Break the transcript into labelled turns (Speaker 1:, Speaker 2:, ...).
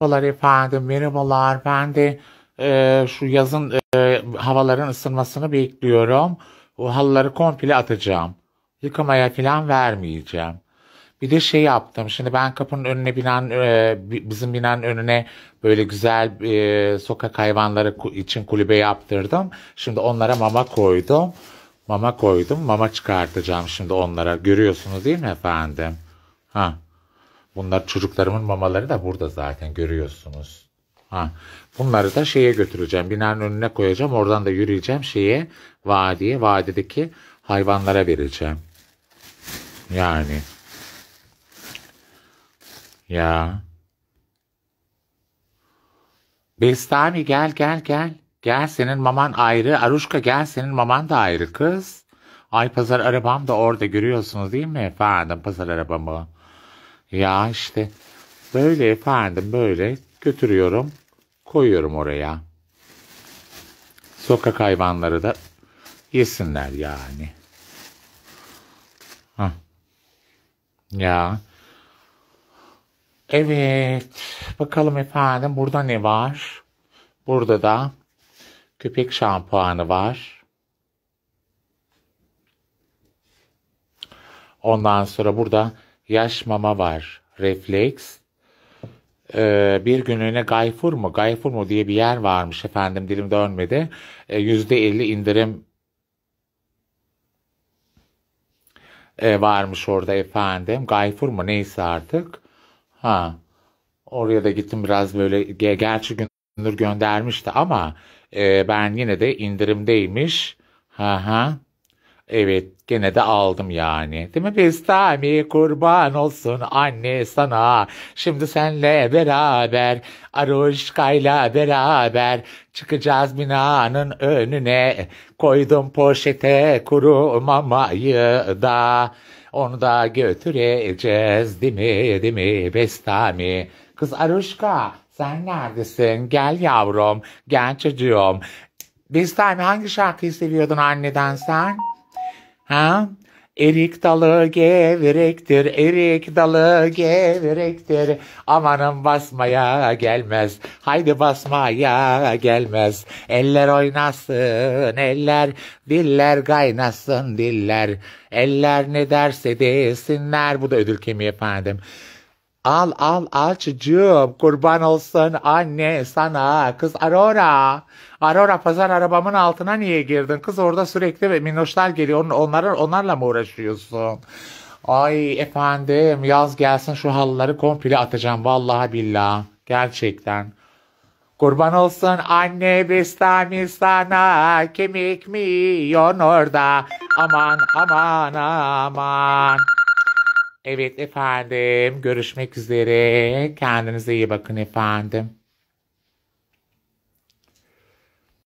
Speaker 1: Merhabalar efendim, merhabalar. Ben de e, şu yazın e, havaların ısınmasını bekliyorum. O halıları komple atacağım. Yıkamaya falan vermeyeceğim. Bir de şey yaptım. Şimdi ben kapının önüne binen, e, bizim binen önüne böyle güzel e, sokak hayvanları için kulübe yaptırdım. Şimdi onlara mama koydum. Mama koydum. Mama çıkartacağım şimdi onlara. Görüyorsunuz değil mi efendim? Ha. Bunlar çocuklarımın mamaları da burada zaten görüyorsunuz. Ha. Bunları da şeye götüreceğim. Binanın önüne koyacağım. Oradan da yürüyeceğim şeye vadiye. Vadideki hayvanlara vereceğim. Yani. Ya. Bestami gel gel gel. Gel senin maman ayrı. Aruşka gel senin maman da ayrı kız. Ay pazar arabam da orada görüyorsunuz değil mi efendim pazar arabamı. Ya işte böyle efendim böyle götürüyorum koyuyorum oraya. Sokak hayvanları da yesinler yani. Hah. Ya. Evet. Bakalım efendim burada ne var? Burada da köpek şampuanı var. Ondan sonra burada yaş mama var. Refleks. Ee, bir günlüğüne Gayfur mu Gayfur mu diye bir yer varmış efendim dilim dönmedi. Ee, yüzde ee, %50 indirim ee, varmış orada efendim. Gayfur mu neyse artık. Ha. Oraya da gittim biraz böyle gerçi Gündür göndermişti ama e, ben yine de indirimdeymiş. Ha ha. Evet gene de aldım yani. Değil mi Bestami kurban olsun anne sana. Şimdi senle beraber Aruşka'yla beraber çıkacağız binanın önüne. Koydum poşete kuru mamayı da. Onu da götüreceğiz değil mi değil mi Bestami. Kız Aruşka sen neredesin? Gel yavrum, gel çocuğum. Bestami hangi şarkıyı seviyordun anneden sen? Ha? Erik dalı gevrektir, erik dalı gevrektir. Amanın basmaya gelmez, haydi basmaya gelmez. Eller oynasın, eller, diller kaynasın, diller. Eller ne derse desinler. Bu da ödül kemiği efendim. Al al al çocuğum kurban olsun anne sana kız Aurora. Aurora pazar arabamın altına niye girdin? Kız orada sürekli ve minnoşlar geliyor onların, onlarla mı uğraşıyorsun? Ay efendim yaz gelsin şu halıları komple atacağım vallahi billah gerçekten. Kurban olsun anne bestami sana kemik mi yon orada aman aman aman. Evet efendim. Görüşmek üzere. Kendinize iyi bakın efendim.